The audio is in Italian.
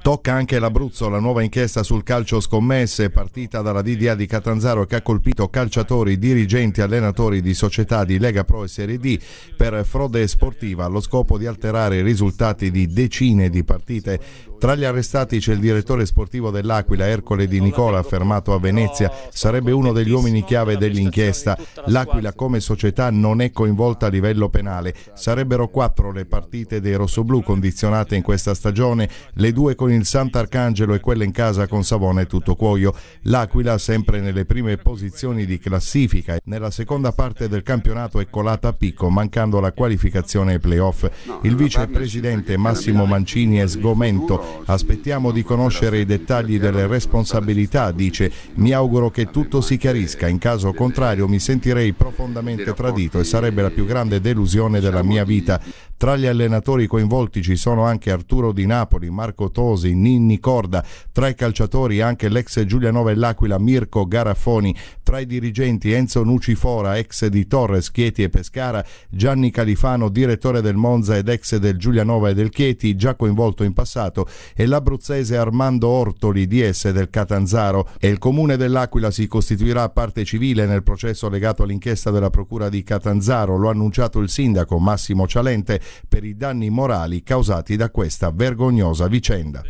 Tocca anche l'Abruzzo, la nuova inchiesta sul calcio scommesse partita dalla DDA di Catanzaro che ha colpito calciatori, dirigenti, allenatori di società di Lega Pro e Serie D per frode sportiva allo scopo di alterare i risultati di decine di partite. Tra gli arrestati c'è il direttore sportivo dell'Aquila Ercole Di Nicola, fermato a Venezia, sarebbe uno degli uomini chiave dell'inchiesta. L'Aquila come società non è coinvolta a livello penale. Sarebbero quattro le partite dei rossoblù condizionate in questa stagione le due con il Sant'Arcangelo e quella in casa con Savona e tutto cuoio. L'Aquila sempre nelle prime posizioni di classifica. Nella seconda parte del campionato è colata a picco, mancando la qualificazione ai playoff. Il vicepresidente Massimo Mancini è sgomento. Aspettiamo di conoscere i dettagli delle responsabilità, dice. Mi auguro che tutto si chiarisca, in caso contrario mi sentirei profondamente tradito e sarebbe la più grande delusione della mia vita. Tra gli allenatori coinvolti ci sono anche Arturo Di Napoli, Marco Tosi, Ninni Corda, tra i calciatori anche l'ex Giulianova e l'Aquila Mirko Garafoni, tra i dirigenti Enzo Nucifora, ex di Torres, Chieti e Pescara, Gianni Califano, direttore del Monza ed ex del Giulianova e del Chieti, già coinvolto in passato, e l'abruzzese Armando Ortoli, DS del Catanzaro. E il comune dell'Aquila si costituirà parte civile nel processo legato all'inchiesta della procura di Catanzaro, lo ha annunciato il sindaco Massimo Cialente per i danni morali causati da questa vergognosa vicenda.